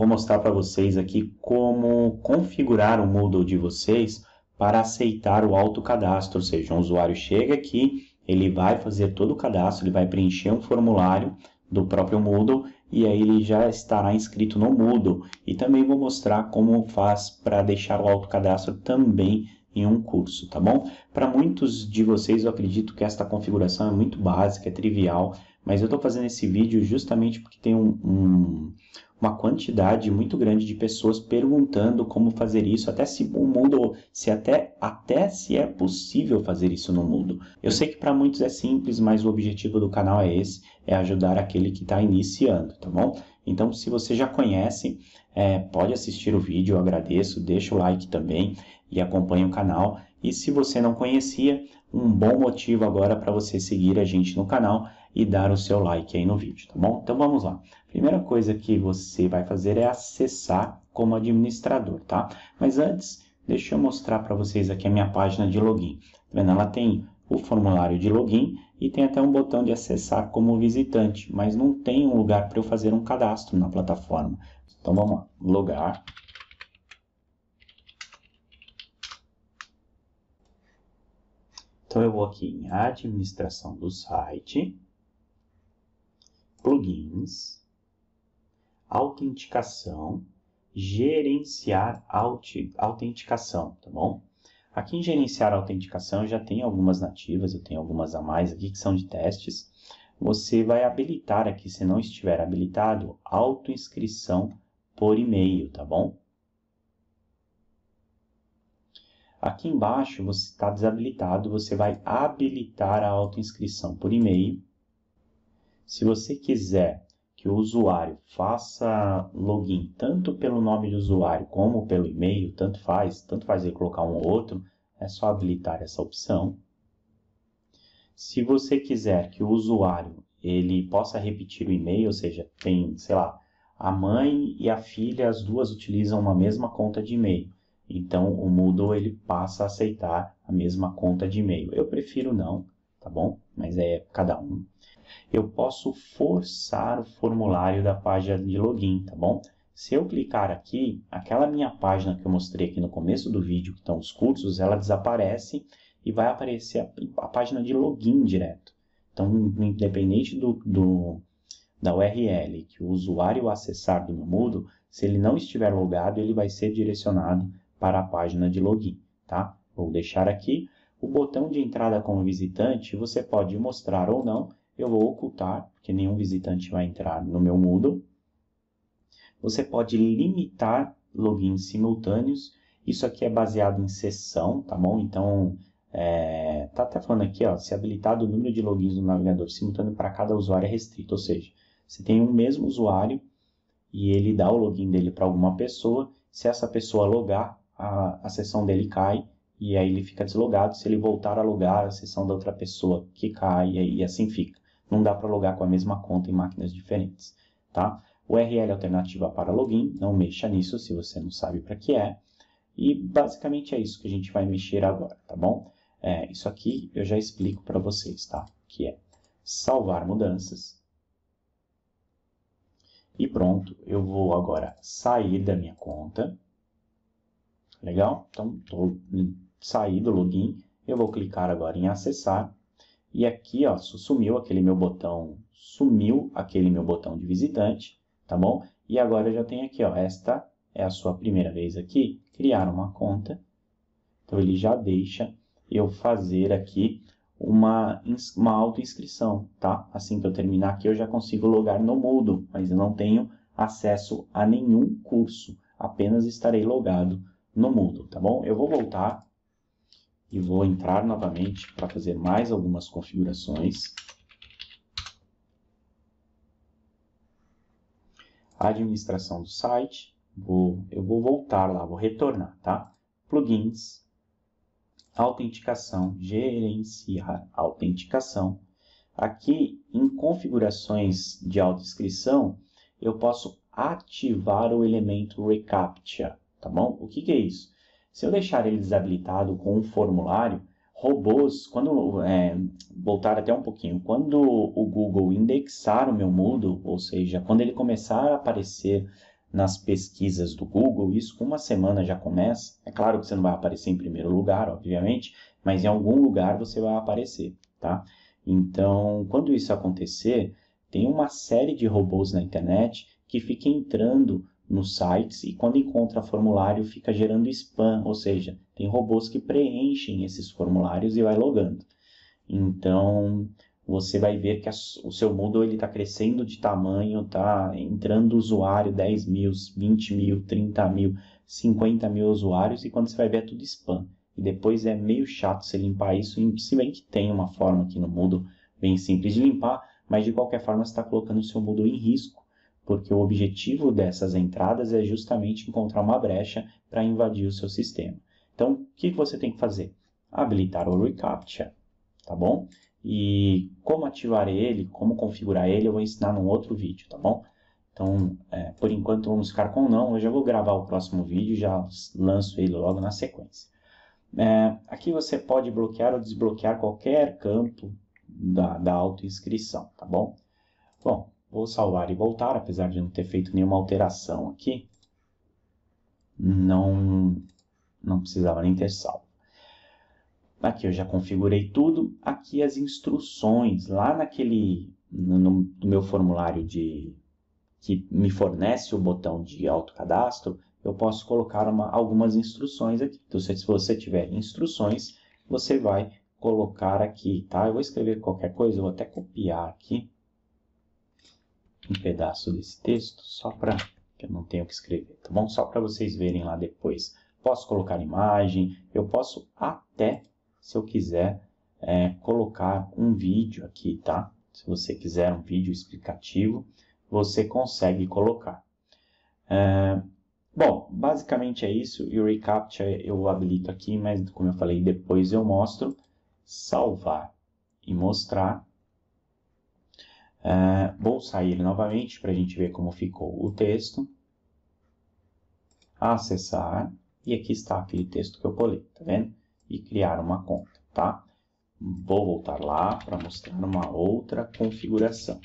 vou mostrar para vocês aqui como configurar o Moodle de vocês para aceitar o autocadastro, ou seja, um usuário chega aqui, ele vai fazer todo o cadastro, ele vai preencher um formulário do próprio Moodle e aí ele já estará inscrito no Moodle. E também vou mostrar como faz para deixar o autocadastro também em um curso, tá bom? Para muitos de vocês, eu acredito que esta configuração é muito básica, é trivial, mas eu estou fazendo esse vídeo justamente porque tem um, um, uma quantidade muito grande de pessoas perguntando como fazer isso, até se o mundo, se até, até se é possível fazer isso no mundo. Eu sei que para muitos é simples, mas o objetivo do canal é esse, é ajudar aquele que está iniciando, tá bom? Então, se você já conhece, é, pode assistir o vídeo, eu agradeço, deixa o like também e acompanha o canal. E se você não conhecia, um bom motivo agora para você seguir a gente no canal e dar o seu like aí no vídeo, tá bom? Então vamos lá. Primeira coisa que você vai fazer é acessar como administrador, tá? Mas antes, deixa eu mostrar para vocês aqui a minha página de login. Tá vendo? Ela tem o formulário de login e tem até um botão de acessar como visitante, mas não tem um lugar para eu fazer um cadastro na plataforma. Então vamos lá, logar. Então eu vou aqui em administração do site, plugins, autenticação, gerenciar autenticação, tá bom? Aqui em gerenciar autenticação eu já tenho algumas nativas, eu tenho algumas a mais aqui que são de testes. Você vai habilitar aqui, se não estiver habilitado, autoinscrição por e-mail, tá bom? Aqui embaixo você está desabilitado, você vai habilitar a autoinscrição por e-mail. Se você quiser que o usuário faça login tanto pelo nome de usuário como pelo e-mail, tanto faz, tanto faz ele colocar um ou outro, é só habilitar essa opção. Se você quiser que o usuário ele possa repetir o e-mail, ou seja, tem, sei lá, a mãe e a filha, as duas utilizam uma mesma conta de e-mail. Então o Moodle ele passa a aceitar a mesma conta de e-mail. Eu prefiro não, tá bom? Mas é cada um. Eu posso forçar o formulário da página de login, tá bom? Se eu clicar aqui, aquela minha página que eu mostrei aqui no começo do vídeo, que estão os cursos, ela desaparece e vai aparecer a, a página de login direto. Então, independente do, do, da URL que o usuário acessar do meu Moodle, se ele não estiver logado, ele vai ser direcionado para a página de login, tá? Vou deixar aqui. O botão de entrada como visitante, você pode mostrar ou não. Eu vou ocultar, porque nenhum visitante vai entrar no meu Moodle. Você pode limitar logins simultâneos. Isso aqui é baseado em sessão, tá bom? Então, é, tá até falando aqui, ó, se habilitado o número de logins do navegador simultâneo para cada usuário é restrito, ou seja, se tem um mesmo usuário e ele dá o login dele para alguma pessoa, se essa pessoa logar, a, a sessão dele cai e aí ele fica deslogado. Se ele voltar a logar a sessão da outra pessoa que cai e, e assim fica. Não dá para logar com a mesma conta em máquinas diferentes, tá? URL alternativa para login, não mexa nisso se você não sabe para que é. E basicamente é isso que a gente vai mexer agora, tá bom? É, isso aqui eu já explico para vocês, tá? Que é salvar mudanças. E pronto, eu vou agora sair da minha conta. Legal? Então, estou saí do login, eu vou clicar agora em acessar e aqui ó, sumiu aquele meu botão, sumiu aquele meu botão de visitante, tá bom? E agora eu já tenho aqui, ó, esta é a sua primeira vez aqui, criar uma conta. Então ele já deixa eu fazer aqui uma, uma auto-inscrição, tá? Assim que eu terminar aqui eu já consigo logar no Moodle, mas eu não tenho acesso a nenhum curso, apenas estarei logado no mundo, tá bom? Eu vou voltar e vou entrar novamente para fazer mais algumas configurações. Administração do site, vou, eu vou voltar lá, vou retornar, tá? Plugins, autenticação, gerenciar autenticação. Aqui em configurações de autoinscrição, eu posso ativar o elemento reCAPTCHA tá bom? O que, que é isso? Se eu deixar ele desabilitado com um formulário, robôs, quando é, voltar até um pouquinho, quando o Google indexar o meu Moodle, ou seja, quando ele começar a aparecer nas pesquisas do Google, isso com uma semana já começa. É claro que você não vai aparecer em primeiro lugar, obviamente, mas em algum lugar você vai aparecer, tá? Então, quando isso acontecer, tem uma série de robôs na internet que fica entrando nos sites e quando encontra formulário fica gerando spam, ou seja, tem robôs que preenchem esses formulários e vai logando. Então, você vai ver que a, o seu Moodle está crescendo de tamanho, tá entrando usuário 10 mil, 20 mil, 30 mil, 50 mil usuários e quando você vai ver é tudo spam. E depois é meio chato você limpar isso, se bem que tem uma forma aqui no Moodle bem simples de limpar, mas de qualquer forma você está colocando o seu Moodle em risco porque o objetivo dessas entradas é justamente encontrar uma brecha para invadir o seu sistema. Então, o que você tem que fazer? Habilitar o reCAPTCHA, tá bom? E como ativar ele, como configurar ele, eu vou ensinar num outro vídeo, tá bom? Então, é, por enquanto vamos ficar com não, eu já vou gravar o próximo vídeo, já lanço ele logo na sequência. É, aqui você pode bloquear ou desbloquear qualquer campo da, da autoinscrição, tá bom? Bom, Vou salvar e voltar, apesar de não ter feito nenhuma alteração aqui. Não, não precisava nem ter salvo. Aqui eu já configurei tudo. Aqui as instruções, lá naquele, no, no meu formulário de que me fornece o botão de autocadastro, eu posso colocar uma, algumas instruções aqui. Então, se você tiver instruções, você vai colocar aqui, tá? Eu vou escrever qualquer coisa, eu vou até copiar aqui um pedaço desse texto só para que eu não tenho que escrever, tá bom? Só para vocês verem lá depois. Posso colocar imagem, eu posso até, se eu quiser, é, colocar um vídeo aqui, tá? Se você quiser um vídeo explicativo, você consegue colocar. É, bom, basicamente é isso. E o reCAPTCHA eu habilito aqui, mas como eu falei, depois eu mostro. Salvar e mostrar. Uh, vou sair novamente para a gente ver como ficou o texto. Acessar. E aqui está aquele texto que eu colei, tá vendo? E criar uma conta, tá? Vou voltar lá para mostrar uma outra configuração.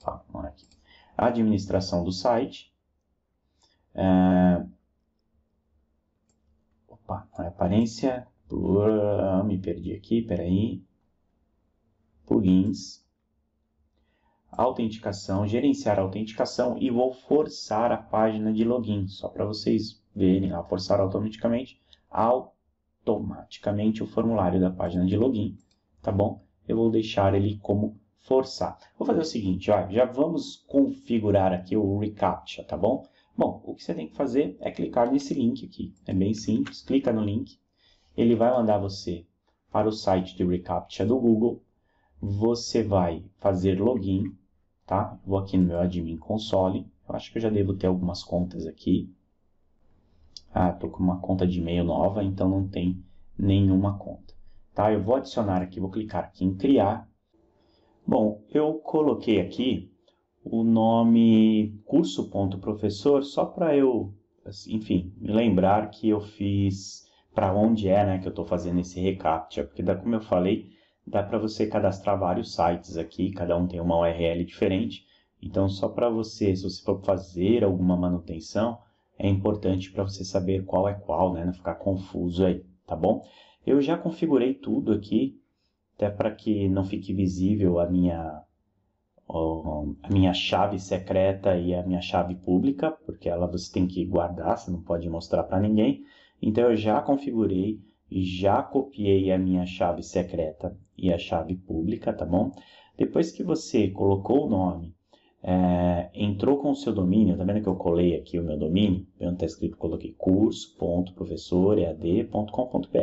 Tá, vamos aqui. Administração do site. Uh, opa, é aparência, ah, me perdi aqui, peraí. Plugins. Autenticação, gerenciar a autenticação e vou forçar a página de login, só para vocês verem lá, forçar automaticamente, automaticamente o formulário da página de login, tá bom? Eu vou deixar ele como forçar. Vou fazer o seguinte, ó, já vamos configurar aqui o reCAPTCHA, tá bom? Bom, o que você tem que fazer é clicar nesse link aqui, é bem simples, clica no link, ele vai mandar você para o site de reCAPTCHA do Google. Você vai fazer login, tá? Vou aqui no meu admin console. Eu acho que eu já devo ter algumas contas aqui. Ah, tô com uma conta de e-mail nova, então não tem nenhuma conta. Tá? Eu vou adicionar aqui, vou clicar aqui em criar. Bom, eu coloquei aqui o nome curso.professor só para eu, enfim, me lembrar que eu fiz para onde é né, que eu estou fazendo esse reCAPTCHA, porque dá, como eu falei, dá para você cadastrar vários sites aqui, cada um tem uma URL diferente, então só para você, se você for fazer alguma manutenção, é importante para você saber qual é qual, né, não ficar confuso aí, tá bom? Eu já configurei tudo aqui, até para que não fique visível a minha, a minha chave secreta e a minha chave pública, porque ela você tem que guardar, você não pode mostrar para ninguém. Então eu já configurei, já copiei a minha chave secreta e a chave pública, tá bom? Depois que você colocou o nome, é, entrou com o seu domínio, tá vendo que eu colei aqui o meu domínio? Onde está escrito, coloquei curso.professoread.com.br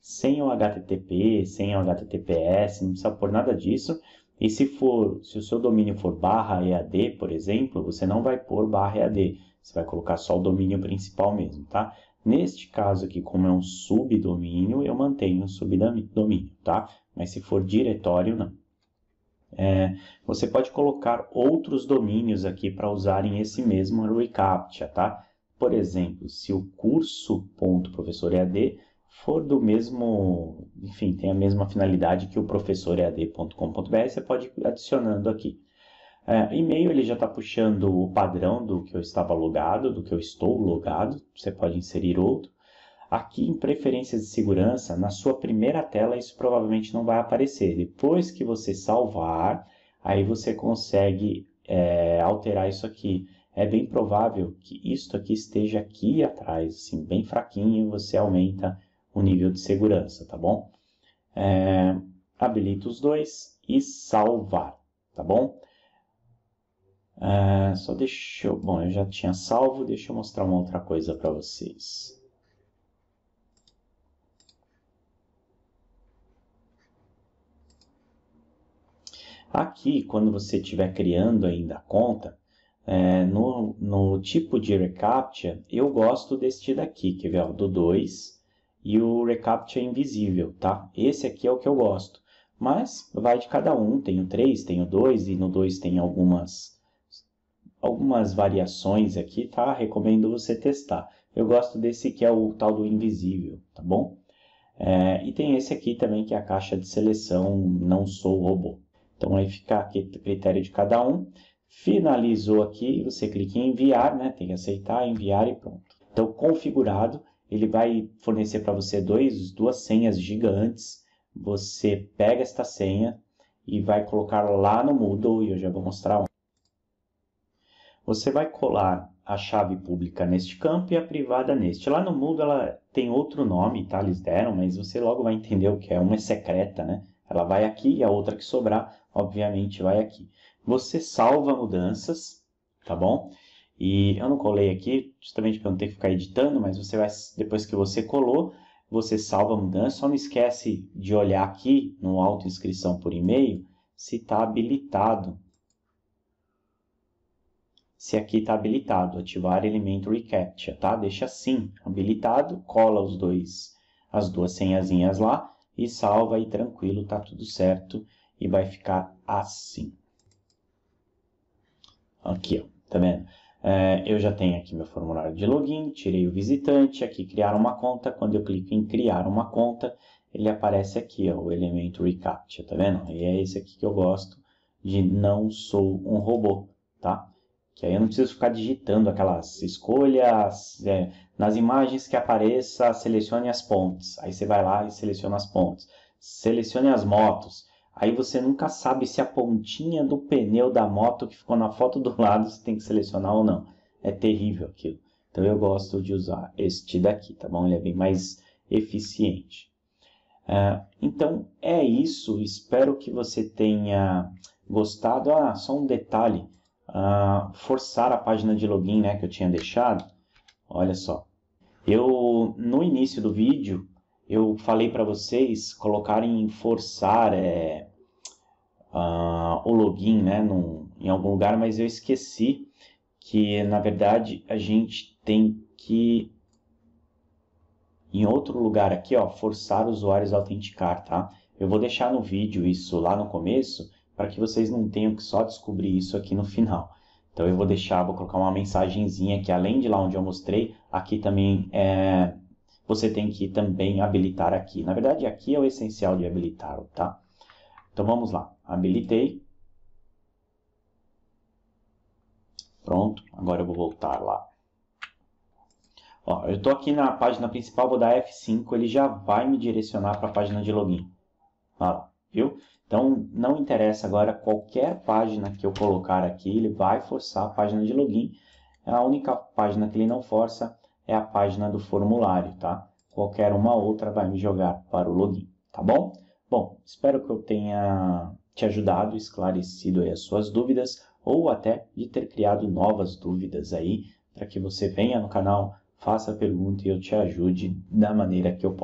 sem o HTTP, sem o HTTPS, não precisa por nada disso. E se for, se o seu domínio for barra EAD, por exemplo, você não vai pôr barra EAD, você vai colocar só o domínio principal mesmo, tá? Neste caso aqui, como é um subdomínio, eu mantenho o subdomínio, tá? Mas se for diretório, não. É, você pode colocar outros domínios aqui para usarem esse mesmo reCAPTCHA, tá? Por exemplo, se o curso.professoread for do mesmo, enfim, tem a mesma finalidade que o professoread.com.br, você pode ir adicionando aqui. É, e-mail ele já está puxando o padrão do que eu estava logado, do que eu estou logado, você pode inserir outro. Aqui em preferências de segurança, na sua primeira tela isso provavelmente não vai aparecer. Depois que você salvar, aí você consegue é, alterar isso aqui. É bem provável que isto aqui esteja aqui atrás, assim, bem fraquinho, você aumenta o nível de segurança, tá bom? É, habilita os dois e salvar, tá bom? É, só deixa eu... Bom, eu já tinha salvo, deixa eu mostrar uma outra coisa para vocês. Aqui, quando você estiver criando ainda a conta, é, no, no, tipo de reCAPTCHA, eu gosto deste daqui, que é o do 2, e o reCAPTCHA invisível, tá? Esse aqui é o que eu gosto, mas vai de cada um, tem o 3, tem o 2, e no 2 tem algumas algumas variações aqui, tá? Recomendo você testar. Eu gosto desse que é o tal do invisível, tá bom? É, e tem esse aqui também que é a caixa de seleção não sou robô. Então aí fica aqui o critério de cada um. Finalizou aqui, você clica em enviar, né? Tem que aceitar, enviar e pronto. Então configurado, ele vai fornecer para você dois, duas senhas gigantes. Você pega esta senha e vai colocar lá no Moodle e eu já vou mostrar você vai colar a chave pública neste campo e a privada neste. Lá no Moodle ela tem outro nome, tá? Eles deram, mas você logo vai entender o que é. Uma é secreta, né? Ela vai aqui e a outra que sobrar, obviamente, vai aqui. Você salva mudanças, tá bom? E eu não colei aqui, justamente para não ter que ficar editando, mas você vai, depois que você colou, você salva a mudança. Só não esquece de olhar aqui no auto-inscrição por e-mail se está habilitado se aqui está habilitado, ativar elemento reCAPTCHA, tá? Deixa assim, habilitado, cola os dois, as duas senhazinhas lá e salva e tranquilo, tá tudo certo e vai ficar assim. Aqui, ó, tá vendo? É, eu já tenho aqui meu formulário de login, tirei o visitante, aqui criar uma conta, quando eu clico em criar uma conta, ele aparece aqui, ó, o elemento reCAPTCHA, tá vendo? E é esse aqui que eu gosto de não sou um robô, Tá? que aí eu não preciso ficar digitando aquelas escolhas, é, nas imagens que apareça, selecione as pontes. Aí você vai lá e seleciona as pontes. Selecione as motos. Aí você nunca sabe se a pontinha do pneu da moto que ficou na foto do lado você tem que selecionar ou não. É terrível aquilo. Então eu gosto de usar este daqui, tá bom? Ele é bem mais eficiente. É, então é isso. Espero que você tenha gostado. Ah, só um detalhe uh, forçar a página de login né, que eu tinha deixado. Olha só. Eu, no início do vídeo, eu falei para vocês colocarem forçar é, uh, o login né, num, em algum lugar, mas eu esqueci que, na verdade, a gente tem que em outro lugar aqui, ó, forçar usuários a autenticar, tá? Eu vou deixar no vídeo isso lá no começo, para que vocês não tenham que só descobrir isso aqui no final. Então eu vou deixar, vou colocar uma mensagenzinha que além de lá onde eu mostrei, aqui também é, você tem que também habilitar aqui. Na verdade, aqui é o essencial de habilitar, tá? Então vamos lá, habilitei. Pronto, agora eu vou voltar lá. Ó, eu estou aqui na página principal, vou dar F5, ele já vai me direcionar para a página de login. Olha lá, viu? Então, não interessa agora qualquer página que eu colocar aqui, ele vai forçar a página de login. É a única página que ele não força é a página do formulário, tá? Qualquer uma outra vai me jogar para o login, tá bom? Bom, espero que eu tenha te ajudado, esclarecido as suas dúvidas ou até de ter criado novas dúvidas aí para que você venha no canal, faça a pergunta e eu te ajude da maneira que eu posso.